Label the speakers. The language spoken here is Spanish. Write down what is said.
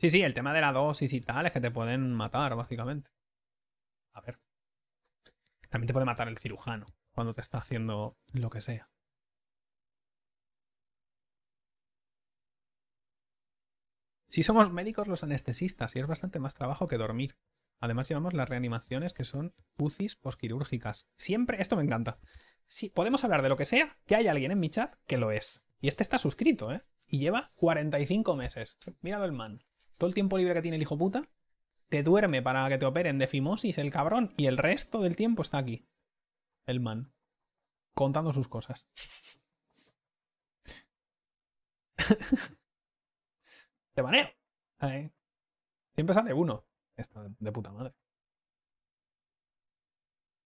Speaker 1: Sí, sí, el tema de la dosis y tal es que te pueden matar, básicamente. A ver. También te puede matar el cirujano cuando te está haciendo lo que sea. Si somos médicos los anestesistas y es bastante más trabajo que dormir. Además llevamos las reanimaciones que son UCIs posquirúrgicas. Siempre, esto me encanta. Si podemos hablar de lo que sea, que hay alguien en mi chat que lo es. Y este está suscrito, ¿eh? Y lleva 45 meses. Míralo el man todo el tiempo libre que tiene el hijo puta, te duerme para que te operen de fimosis el cabrón y el resto del tiempo está aquí. El man. Contando sus cosas.
Speaker 2: te baneo. Siempre sale uno. Esto de puta madre.